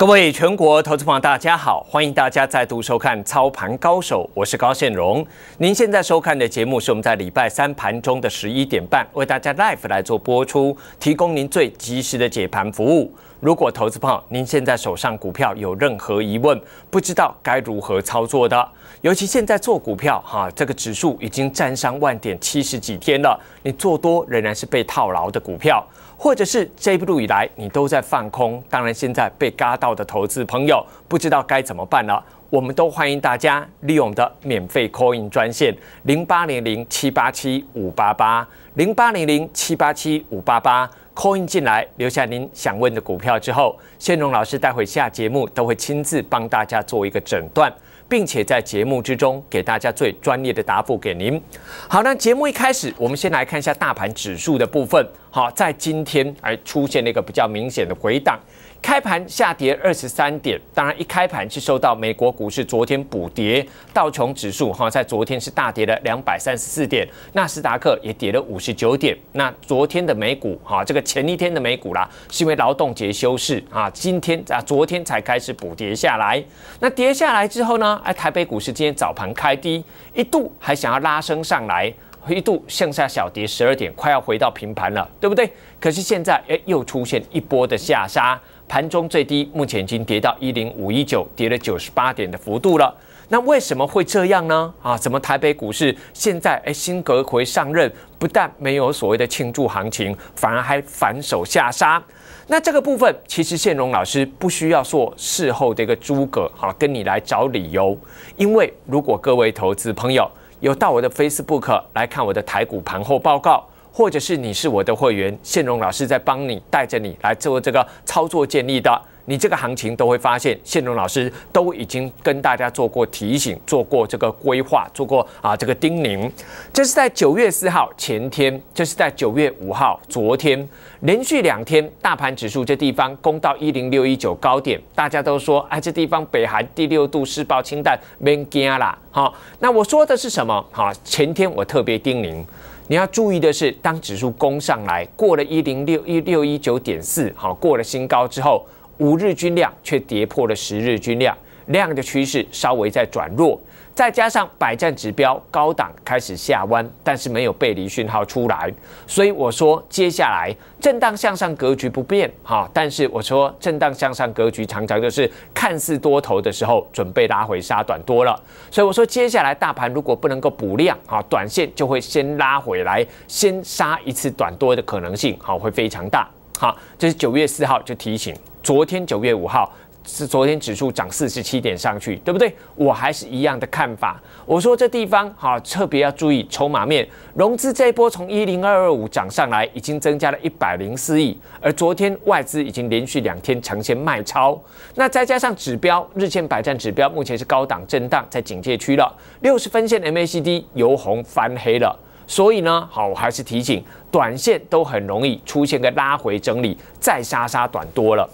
各位全国投资朋友，大家好！欢迎大家再度收看《操盘高手》，我是高现荣。您现在收看的节目是我们在礼拜三盘中的十一点半为大家 live 来做播出，提供您最及时的解盘服务。如果投资朋友，您现在手上股票有任何疑问，不知道该如何操作的，尤其现在做股票哈，这个指数已经站上万点七十几天了，你做多仍然是被套牢的股票。或者是这一路以来你都在放空，当然现在被嘎到的投资朋友不知道该怎么办了，我们都欢迎大家利用我们的免费 Coin 专线零八零零七八七五八八零八零零七八七五八八 Coin 进来留下您想问的股票之后，先荣老师待会下节目都会亲自帮大家做一个诊断。并且在节目之中给大家最专业的答复给您。好，那节目一开始，我们先来看一下大盘指数的部分。好，在今天还出现了一个比较明显的回档。开盘下跌二十三点，当然一开盘是受到美国股市昨天补跌，道琼指数哈在昨天是大跌了两百三十四点，纳斯达克也跌了五十九点。那昨天的美股哈，这个前一天的美股啦，是因为劳动节休市啊，今天啊昨天才开始补跌下来。那跌下来之后呢，哎，台北股市今天早盘开低，一度还想要拉升上来，一度向下小跌十二点，快要回到平盘了，对不对？可是现在哎，又出现一波的下杀。盘中最低目前已经跌到一零五一九，跌了九十八点的幅度了。那为什么会这样呢？啊，怎么台北股市现在哎辛格回上任不但没有所谓的庆祝行情，反而还反手下杀？那这个部分其实宪荣老师不需要做事后的一个诸葛，哈，跟你来找理由。因为如果各位投资朋友有到我的 Facebook 来看我的台股盘后报告。或者是你是我的会员，线荣老师在帮你带着你来做这个操作建议的，你这个行情都会发现，线荣老师都已经跟大家做过提醒，做过这个规划，做过啊这个叮咛。这是在九月四号前天，这是在九月五号昨天，连续两天大盘指数这地方攻到一零六一九高点，大家都说哎，这地方北韩第六度试爆氢弹，没惊啦。好，那我说的是什么？好，前天我特别叮咛。你要注意的是，当指数攻上来，过了一零六一六一九点四，好过了新高之后，五日均量却跌破了十日均量，量的趋势稍微在转弱。再加上百战指标高档开始下弯，但是没有背离讯号出来，所以我说接下来震荡向上格局不变哈。但是我说震荡向上格局常常就是看似多头的时候，准备拉回杀短多了。所以我说接下来大盘如果不能够补量哈，短线就会先拉回来，先杀一次短多的可能性好会非常大。好，这是九月四号就提醒，昨天九月五号。是昨天指数涨四十七点上去，对不对？我还是一样的看法。我说这地方好，特别要注意筹码面。融资这一波从一零二二五涨上来，已经增加了一百零四亿，而昨天外资已经连续两天呈现卖超。那再加上指标日线百战指标目前是高档震荡在警戒区了，六十分线 MACD 由红翻黑了。所以呢，好，我还是提醒，短线都很容易出现个拉回整理，再杀杀短多了。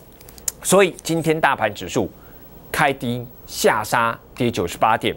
所以今天大盘指数开低下杀，跌九十八点。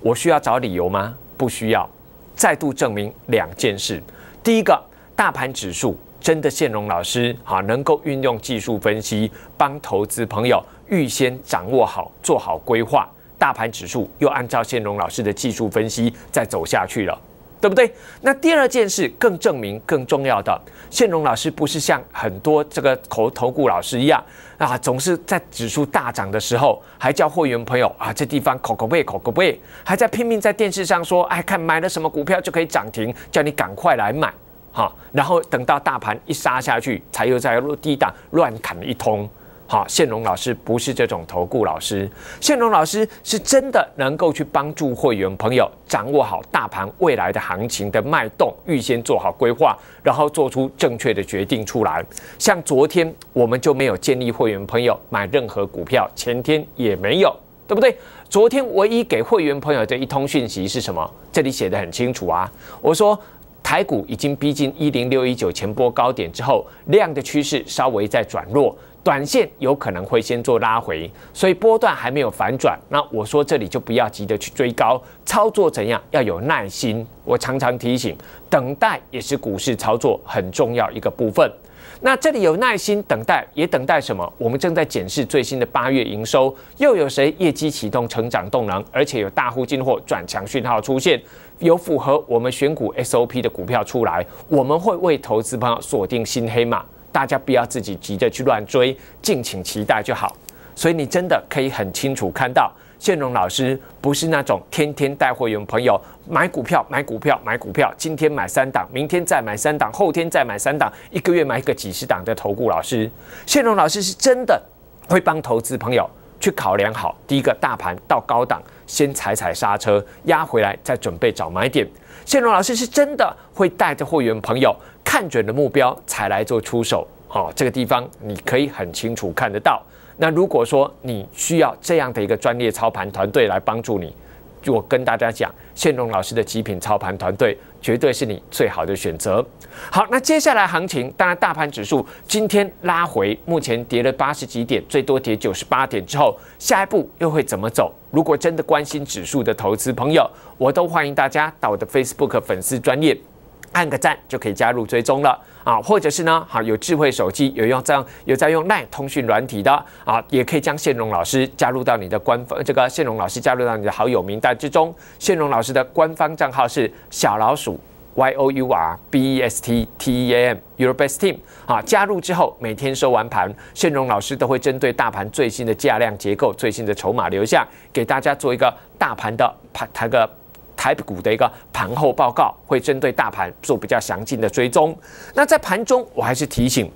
我需要找理由吗？不需要。再度证明两件事：第一个，大盘指数真的，现荣老师啊，能够运用技术分析，帮投资朋友预先掌握好，做好规划。大盘指数又按照现荣老师的技术分析再走下去了。对不对？那第二件事更证明更重要的，宪荣老师不是像很多这个投投股老师一样啊，总是在指数大涨的时候，还叫会员朋友啊，这地方口个位口个位，还在拼命在电视上说，哎，看买了什么股票就可以涨停，叫你赶快来买哈，然后等到大盘一杀下去，才又在低档乱砍一通。好，宪龙老师不是这种投顾老师，线龙老师是真的能够去帮助会员朋友掌握好大盘未来的行情的脉动，预先做好规划，然后做出正确的决定出来。像昨天我们就没有建议会员朋友买任何股票，前天也没有，对不对？昨天唯一给会员朋友的一通讯息是什么？这里写的很清楚啊，我说台股已经逼近一零六一九前波高点之后，量的趋势稍微在转弱。短线有可能会先做拉回，所以波段还没有反转，那我说这里就不要急着去追高，操作怎样要有耐心。我常常提醒，等待也是股市操作很重要一个部分。那这里有耐心等待，也等待什么？我们正在检视最新的八月营收，又有谁业绩启动成长动能，而且有大户进货转强讯号出现，有符合我们选股 SOP 的股票出来，我们会为投资朋友锁定新黑马。大家不要自己急着去乱追，敬请期待就好。所以你真的可以很清楚看到，线荣老师不是那种天天带会员朋友买股票、买股票、买股票，今天买三档，明天再买三档，后天再买三档，一个月买个几十档的投顾老师。线荣老师是真的会帮投资朋友去考量好，第一个大盘到高档先踩踩刹车，压回来再准备找买点。谢荣老师是真的会带着会员朋友。看准了目标才来做出手，哦，这个地方你可以很清楚看得到。那如果说你需要这样的一个专业操盘团队来帮助你，我跟大家讲，谢龙老师的极品操盘团队绝对是你最好的选择。好，那接下来行情，当然大盘指数今天拉回，目前跌了八十几点，最多跌九十八点之后，下一步又会怎么走？如果真的关心指数的投资朋友，我都欢迎大家到我的 Facebook 粉丝专业。按个赞就可以加入追踪了啊，或者是呢，哈，有智慧手机有用这样有在用 Line 通讯软体的啊，也可以将线荣老师加入到你的官方这个线荣老师加入到你的好友名单之中。线荣老师的官方账号是小老鼠 y o u r b e s t t e a m your best team 啊，加入之后每天收完盘，线荣老师都会针对大盘最新的价量结构、最新的筹码流向，给大家做一个大盘的盘它个。台股的一个盘后报告会针对大盘做比较详尽的追踪。那在盘中，我还是提醒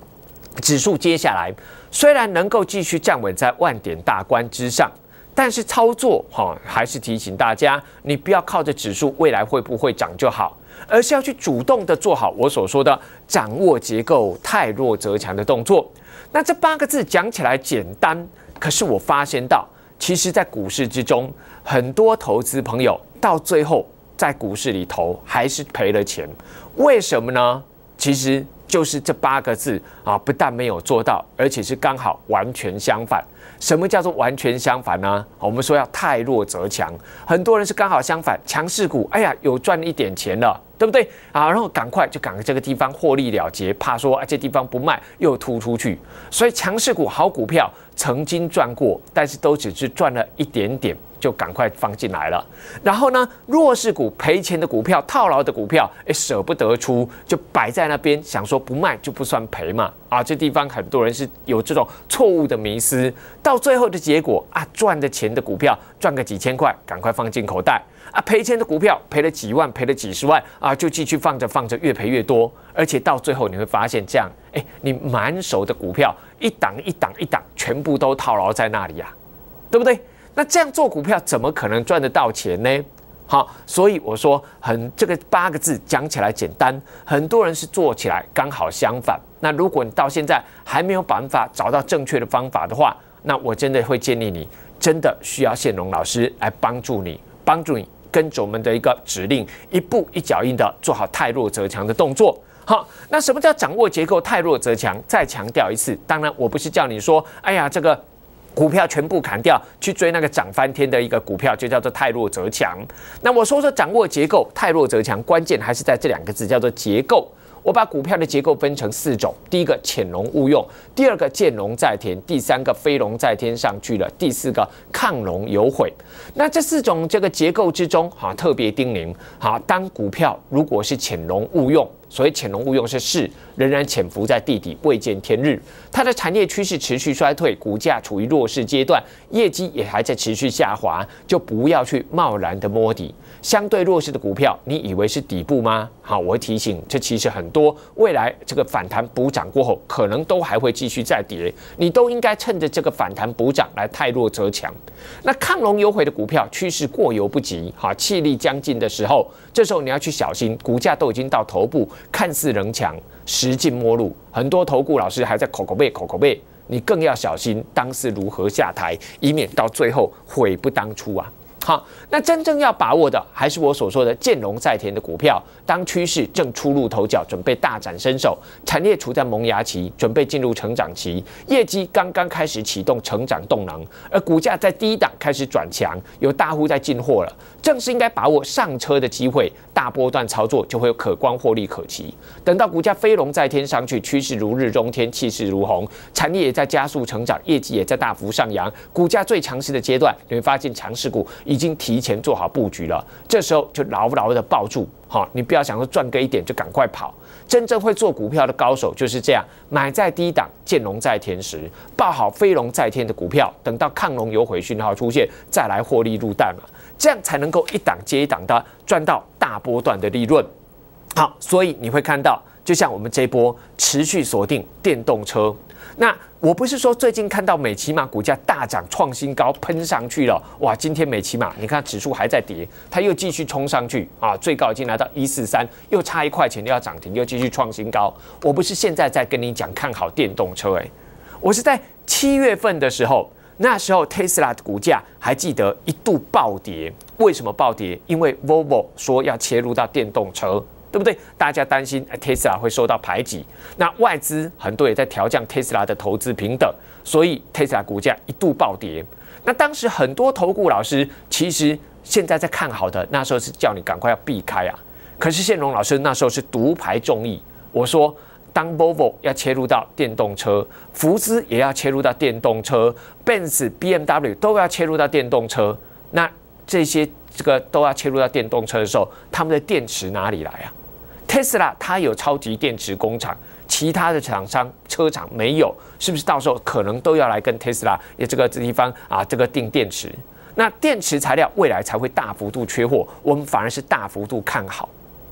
指数接下来虽然能够继续站稳在万点大关之上，但是操作哈还是提醒大家，你不要靠着指数未来会不会涨就好，而是要去主动的做好我所说的掌握结构、太弱则强的动作。那这八个字讲起来简单，可是我发现到。其实，在股市之中，很多投资朋友到最后在股市里头还是赔了钱，为什么呢？其实就是这八个字啊，不但没有做到，而且是刚好完全相反。什么叫做完全相反呢？我们说要太弱则强，很多人是刚好相反，强势股，哎呀，有赚一点钱了。对不对啊？然后赶快就赶个这个地方获利了结，怕说啊这地方不卖又突出去。所以强势股好股票曾经赚过，但是都只是赚了一点点，就赶快放进来了。然后呢，弱势股赔钱的股票、套牢的股票也舍不得出，就摆在那边，想说不卖就不算赔嘛。啊，这地方很多人是有这种错误的迷思，到最后的结果啊，赚的钱的股票赚个几千块，赶快放进口袋。啊，赔钱的股票赔了几万，赔了几十万啊，就继续放着放着，越赔越多。而且到最后你会发现，这样，哎，你满手的股票一档一档一档，全部都套牢在那里呀，对不对？那这样做股票怎么可能赚得到钱呢？好，所以我说很这个八个字讲起来简单，很多人是做起来刚好相反。那如果你到现在还没有办法找到正确的方法的话，那我真的会建议你，真的需要谢龙老师来帮助你，帮助你。跟着我们的一个指令，一步一脚印的做好太弱则强的动作。好，那什么叫掌握结构？太弱则强。再强调一次，当然我不是叫你说，哎呀，这个股票全部砍掉，去追那个涨翻天的一个股票，就叫做太弱则强。那我说说掌握结构，太弱则强，关键还是在这两个字，叫做结构。我把股票的结构分成四种：第一个潜龙勿用，第二个见龙在田，第三个飞龙在天上去了，第四个亢龙有悔。那这四种这个结构之中，哈，特别叮咛，好，当股票如果是潜龙勿用。所谓潜龙勿用是势，仍然潜伏在地底未见天日。它的产业趋势持续衰退，股价处于弱势阶段，业绩也还在持续下滑，就不要去贸然的摸底。相对弱势的股票，你以为是底部吗？好，我会提醒，这其实很多未来这个反弹补涨过后，可能都还会继续再跌。你都应该趁着这个反弹补涨来泰弱则强。那亢龙有悔的股票趋势过犹不及，哈，气力将近的时候，这时候你要去小心，股价都已经到头部。看似能强，实进末路。很多投顾老师还在口口背口口背，你更要小心，当时如何下台，以免到最后悔不当初啊！好，那真正要把握的还是我所说的见龙在田的股票，当趋势正初露头角，准备大展身手，产业处在萌芽期，准备进入成长期，业绩刚刚开始启动成长动能，而股价在低档开始转强，有大户在进货了，正是应该把握上车的机会，大波段操作就会有可观获利可期。等到股价飞龙在天上去，趋势如日中天，气势如虹，产业也在加速成长，业绩也在大幅上扬，股价最强势的阶段，你会发现强势股已经提前做好布局了，这时候就牢牢的抱住，好，你不要想说赚个一点就赶快跑。真正会做股票的高手就是这样，买在低档，见龙在天时，抱好飞龙在天的股票，等到亢龙有回讯号出现，再来获利入袋嘛，这样才能够一档接一档的赚到大波段的利润。好，所以你会看到。就像我们这波持续锁定电动车，那我不是说最近看到美骑马股价大涨创新高喷上去了，哇！今天美骑马你看指数还在跌，它又继续冲上去啊，最高已经来到一四三，又差一块钱又要涨停，又继续创新高。我不是现在在跟你讲看好电动车，哎，我是在七月份的时候，那时候 Tesla 的股价还记得一度暴跌，为什么暴跌？因为 Volvo 说要切入到电动车。对不对？大家担心 Tesla 会受到排挤，那外资很多也在调降 Tesla 的投资平等，所以 Tesla 股价一度暴跌。那当时很多投顾老师其实现在在看好的，那时候是叫你赶快要避开啊。可是宪荣老师那时候是独排众议，我说当 Volvo 要切入到电动车，福斯也要切入到电动车，Benz、BMW 都要切入到电动车，那这些这个都要切入到电动车的时候，他们的电池哪里来啊？特斯拉它有超级电池工厂，其他的厂商车厂没有，是不是到时候可能都要来跟特斯拉也这个地方啊，这个订电池？那电池材料未来才会大幅度缺货，我们反而是大幅度看好。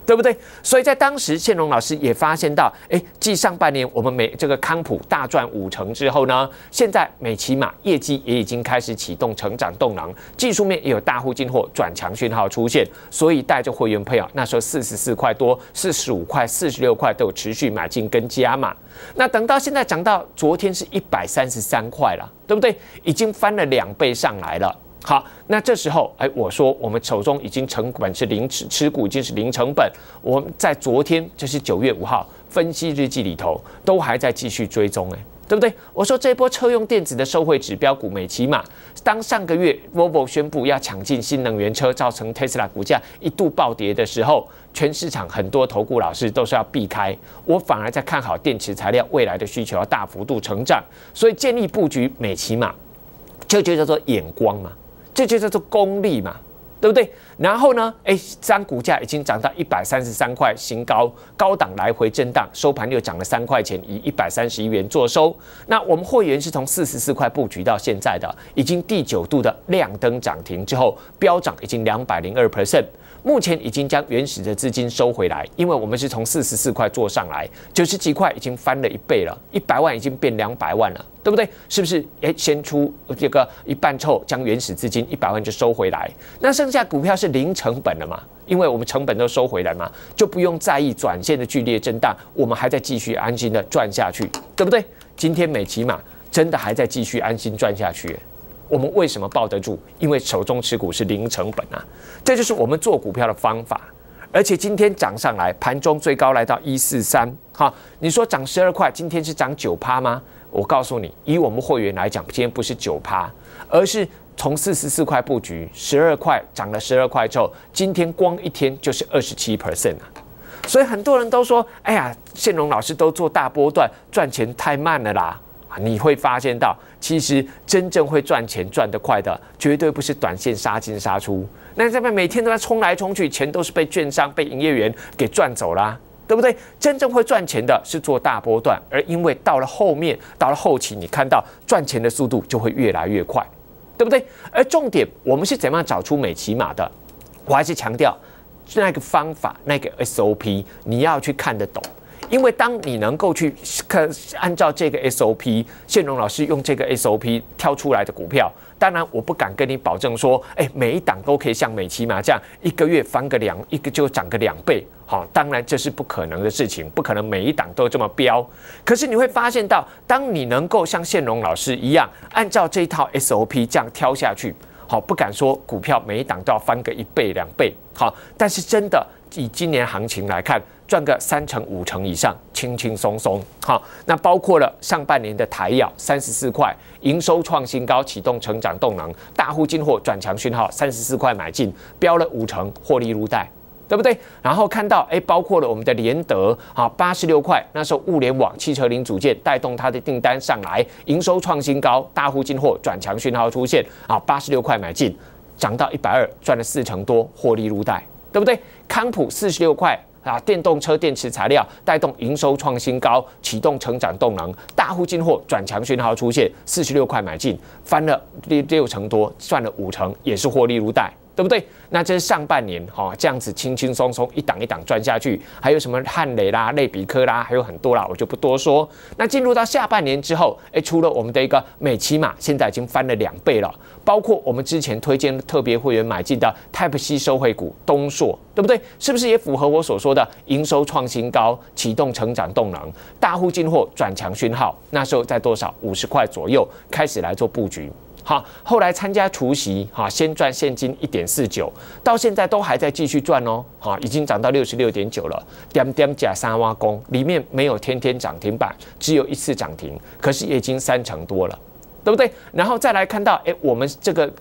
对不对？所以在当时，建隆老师也发现到，哎，继上半年我们美这个康普大赚五成之后呢，现在美骑马业绩也已经开始启动成长动能，技术面也有大户进货转强讯号出现，所以带着会员朋友那时候四十四块多、四十五块、四十六块都有持续买进跟加码。那等到现在涨到昨天是一百三十三块了，对不对？已经翻了两倍上来了。好，那这时候，哎，我说我们手中已经成本是零持持股，已经是零成本。我们在昨天，就是九月五号分析日记里头，都还在继续追踪，哎，对不对？我说这波车用电子的受惠指标股美骑马。当上个月 Volvo 宣布要抢进新能源车，造成 Tesla 股价一度暴跌的时候，全市场很多投顾老师都是要避开，我反而在看好电池材料未来的需求要大幅度成长，所以建议布局美骑马，这就叫做眼光嘛。这就叫做功利嘛，对不对？然后呢，哎，三股价已经涨到一百三十三块，新高，高档来回震荡，收盘又涨了三块钱，以一百三十一元做收。那我们会员是从四十四块布局到现在的，已经第九度的亮灯涨停之后，飙涨已经两百零二 percent。目前已经将原始的资金收回来，因为我们是从四十四块做上来，九十几块已经翻了一倍了，一百万已经变两百万了，对不对？是不是？哎，先出这个一半凑，将原始资金一百万就收回来，那剩下股票是零成本了嘛？因为我们成本都收回来嘛，就不用在意短线的剧烈震荡，我们还在继续安心的赚下去，对不对？今天美琪马真的还在继续安心赚下去。我们为什么抱得住？因为手中持股是零成本啊，这就是我们做股票的方法。而且今天涨上来，盘中最高来到一四三，哈，你说涨十二块，今天是涨九趴吗？我告诉你，以我们会员来讲，今天不是九趴，而是从四十四块布局十二块，涨了十二块之后，今天光一天就是二十七 percent 啊。所以很多人都说，哎呀，宪荣老师都做大波段，赚钱太慢了啦。你会发现到，其实真正会赚钱赚得快的，绝对不是短线杀进杀出。那这边每天都在冲来冲去，钱都是被券商、被营业员给赚走了，对不对？真正会赚钱的是做大波段，而因为到了后面，到了后期，你看到赚钱的速度就会越来越快，对不对？而重点，我们是怎么找出美骑马的？我还是强调那个方法，那个 SOP，你要去看得懂。因为当你能够去看按照这个 SOP，宪荣老师用这个 SOP 挑出来的股票，当然我不敢跟你保证说，哎，每一档都可以像美琪玛这样一个月翻个两一个就涨个两倍，好，当然这是不可能的事情，不可能每一档都这么飙。可是你会发现到，当你能够像宪荣老师一样，按照这一套 SOP 这样挑下去，好，不敢说股票每一档都要翻个一倍两倍，好，但是真的以今年行情来看。赚个三成五成以上，轻轻松松。好，那包括了上半年的台药，三十四块，营收创新高，启动成长动能，大户进货转强讯号，三十四块买进，标了五成，获利入袋，对不对？然后看到哎，包括了我们的联德，好，八十六块，那时候物联网汽车零组件带动它的订单上来，营收创新高，大户进货转强讯号出现，啊，八十六块买进，涨到一百二，赚了四成多，获利入袋，对不对？康普四十六块。啊，电动车电池材料带动营收创新高，启动成长动能，大户进货转强讯号出现，四十六块买进，翻了六六成多，赚了五成，也是获利如带。对不对？那这是上半年哈，这样子轻轻松松一档一档赚下去，还有什么汉雷啦、类比科啦，还有很多啦，我就不多说。那进入到下半年之后，诶，除了我们的一个美骑马，现在已经翻了两倍了，包括我们之前推荐特别会员买进的 Type C 收汇股东硕，对不对？是不是也符合我所说的营收创新高，启动成长动能，大户进货转强讯号？那时候在多少？五十块左右开始来做布局。好，后来参加除夕，哈，先赚现金一点四九，到现在都还在继续赚哦，哈，已经涨到六十六点九了，点点加三挖工里面没有天天涨停板，只有一次涨停，可是已经三成多了，对不对？然后再来看到，哎，我们这个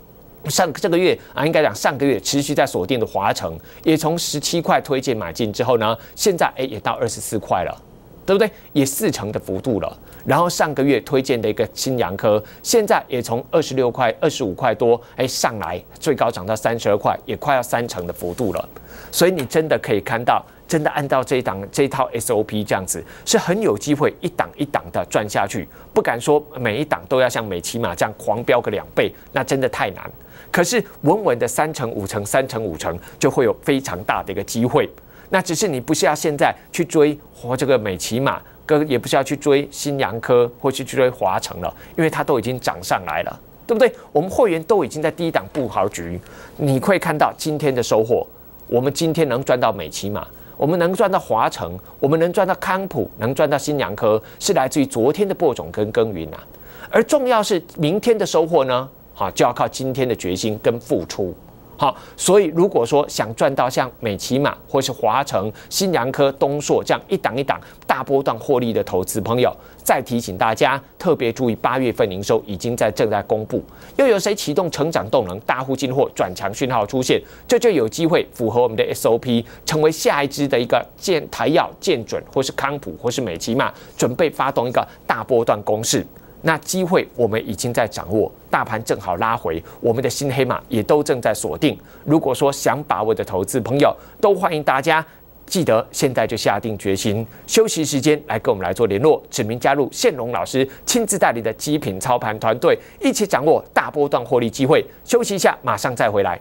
上这个月啊，应该讲上个月持续在锁定的华城，也从十七块推荐买进之后呢，现在哎也到二十四块了。对不对？也四成的幅度了。然后上个月推荐的一个新阳科，现在也从二十六块、二十五块多，哎，上来最高涨到三十二块，也快要三成的幅度了。所以你真的可以看到，真的按照这一档、这一套 SOP 这样子，是很有机会一档一档的赚下去。不敢说每一档都要像美骑马这样狂飙个两倍，那真的太难。可是稳稳的三成、五成、三成、五成，就会有非常大的一个机会。那只是你不是要现在去追活这个美骑马，哥也不是要去追新阳科或去追华城了，因为它都已经涨上来了，对不对？我们会员都已经在低档布豪局，你会看到今天的收获，我们今天能赚到美骑马，我们能赚到华城，我们能赚到康普，能赚到新阳科，是来自于昨天的播种跟耕耘啊。而重要是明天的收获呢，好，就要靠今天的决心跟付出。好，所以如果说想赚到像美奇玛或是华城、新阳科、东硕这样一档一档大波段获利的投资朋友，再提醒大家特别注意，八月份营收已经在正在公布，又有谁启动成长动能，大户进货转强讯号出现，这就有机会符合我们的 SOP，成为下一支的一个建台药建准或是康普或是美奇玛，准备发动一个大波段攻势。那机会我们已经在掌握，大盘正好拉回，我们的新黑马也都正在锁定。如果说想把握的投资朋友，都欢迎大家记得现在就下定决心，休息时间来跟我们来做联络，指名加入现龙老师亲自带领的极品操盘团队，一起掌握大波段获利机会。休息一下，马上再回来。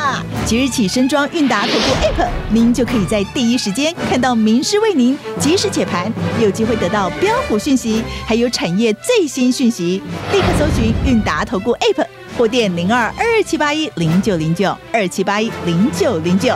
即日起，身装韵达投顾 App，您就可以在第一时间看到名师为您及时解盘，有机会得到标股讯息，还有产业最新讯息。立刻搜寻韵达投顾 App，或电零二二七八一零九零九二七八一零九零九。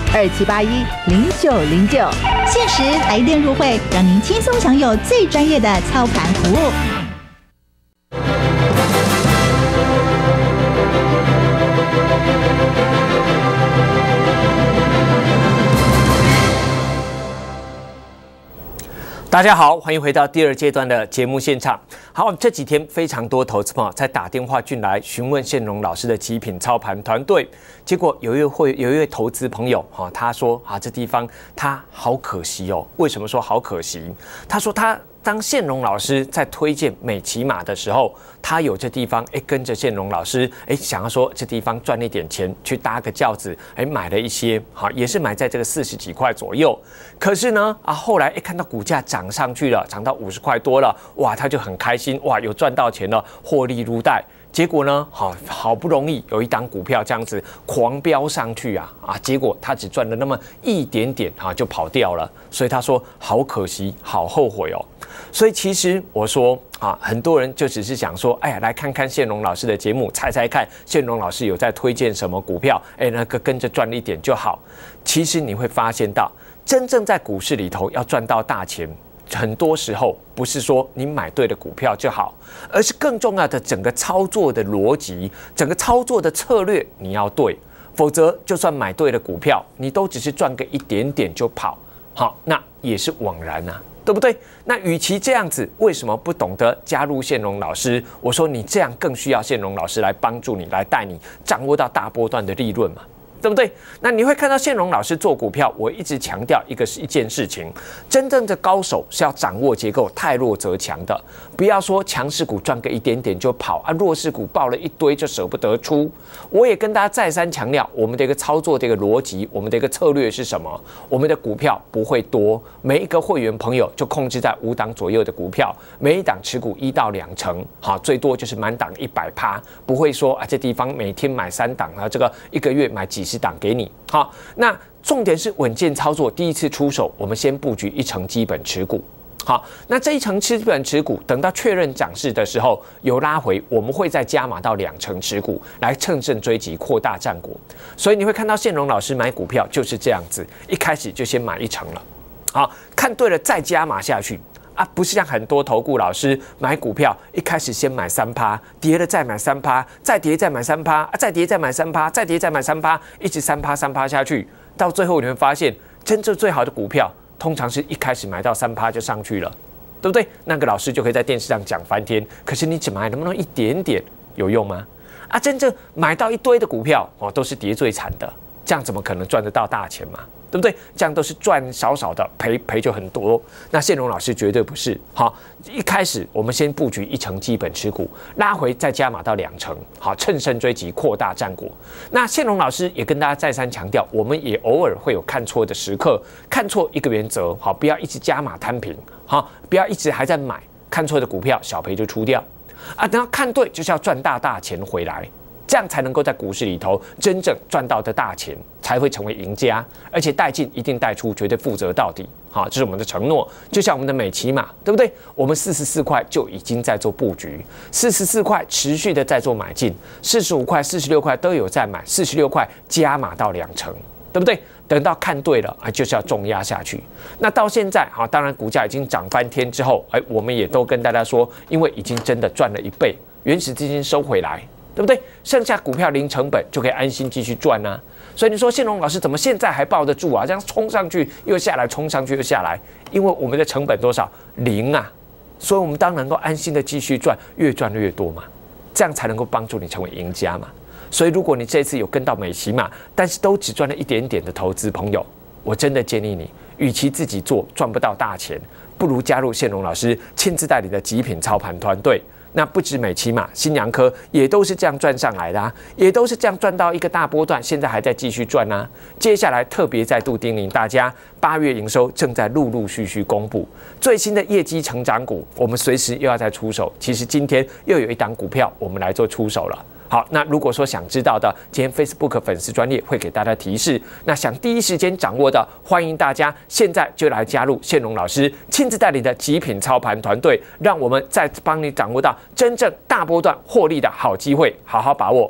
二七八一零九零九，限时来电入会，让您轻松享有最专业的操盘服务。大家好，欢迎回到第二阶段的节目现场。好，这几天非常多投资朋友在打电话进来询问线荣老师的极品操盘团队，结果有一位有一位投资朋友哈，他说啊，这地方他好可惜哦。为什么说好可惜？他说他。当建隆老师在推荐美骑马的时候，他有这地方哎，跟着建隆老师哎，想要说这地方赚一点钱，去搭个轿子哎，买了一些好，也是买在这个四十几块左右。可是呢啊，后来哎看到股价涨上去了，涨到五十块多了，哇，他就很开心哇，有赚到钱了，获利入袋。结果呢？好，好不容易有一档股票这样子狂飙上去啊啊！结果他只赚了那么一点点，啊，就跑掉了。所以他说好可惜，好后悔哦。所以其实我说啊，很多人就只是想说，哎，来看看谢龙老师的节目，猜猜看谢龙老师有在推荐什么股票？哎，那个跟着赚一点就好。其实你会发现到，真正在股市里头要赚到大钱。很多时候不是说你买对了股票就好，而是更重要的整个操作的逻辑，整个操作的策略你要对，否则就算买对了股票，你都只是赚个一点点就跑，好，那也是枉然啊，对不对？那与其这样子，为什么不懂得加入线荣老师？我说你这样更需要线荣老师来帮助你，来带你掌握到大波段的利润嘛。对不对？那你会看到谢荣老师做股票，我一直强调一个是一件事情，真正的高手是要掌握结构，太弱则强的，不要说强势股赚个一点点就跑啊，弱势股爆了一堆就舍不得出。我也跟大家再三强调，我们的一个操作这个逻辑，我们的一个策略是什么？我们的股票不会多，每一个会员朋友就控制在五档左右的股票，每一档持股一到两成，好，最多就是满档一百趴，不会说啊这地方每天买三档啊，这个一个月买几。只挡给你好，那重点是稳健操作。第一次出手，我们先布局一层基本持股。好，那这一层基本持股，等到确认涨势的时候有拉回，我们会再加码到两成持股，来趁胜追击，扩大战果。所以你会看到现荣老师买股票就是这样子，一开始就先买一层了。好看对了，再加码下去。啊，不是像很多投顾老师买股票，一开始先买三趴，跌了再买三趴，再跌再买三趴，啊，再跌再买三趴，再跌再买三趴，一直三趴三趴下去，到最后你会发现，真正最好的股票，通常是一开始买到三趴就上去了，对不对？那个老师就可以在电视上讲翻天，可是你怎买还能不能一点点有用吗？啊，真正买到一堆的股票哦，都是跌最惨的，这样怎么可能赚得到大钱嘛？对不对？这样都是赚少少的，赔赔就很多。那谢荣老师绝对不是好。一开始我们先布局一成基本持股，拉回再加码到两成，好，乘胜追击扩大战果。那谢荣老师也跟大家再三强调，我们也偶尔会有看错的时刻，看错一个原则，好，不要一直加码摊平，好，不要一直还在买，看错的股票小赔就出掉啊。等到看对，就是要赚大大钱回来。这样才能够在股市里头真正赚到的大钱，才会成为赢家。而且带进一定带出，绝对负责到底。好，这是我们的承诺。就像我们的美骑嘛，对不对？我们四十四块就已经在做布局，四十四块持续的在做买进，四十五块、四十六块都有在买，四十六块加码到两成，对不对？等到看对了啊，就是要重压下去。那到现在啊，当然股价已经涨翻天之后，哎，我们也都跟大家说，因为已经真的赚了一倍，原始资金收回来。对不对？剩下股票零成本就可以安心继续赚啊！所以你说宪荣老师怎么现在还抱得住啊？这样冲上去又下来，冲上去又下来，因为我们的成本多少零啊，所以我们当然能够安心的继续赚，越赚越多嘛，这样才能够帮助你成为赢家嘛。所以如果你这次有跟到美琪嘛，但是都只赚了一点点的投资朋友，我真的建议你，与其自己做赚不到大钱，不如加入宪荣老师亲自带领的极品操盘团队。那不止美琪嘛，新娘科也都是这样赚上来的，也都是这样赚到一个大波段，现在还在继续赚呢。接下来特别再度叮咛大家，八月营收正在陆陆续续公布，最新的业绩成长股，我们随时又要再出手。其实今天又有一档股票，我们来做出手了。好，那如果说想知道的，今天 Facebook 粉丝专业会给大家提示。那想第一时间掌握的，欢迎大家现在就来加入谢龙老师亲自带领的极品操盘团队，让我们再帮你掌握到真正大波段获利的好机会，好好把握。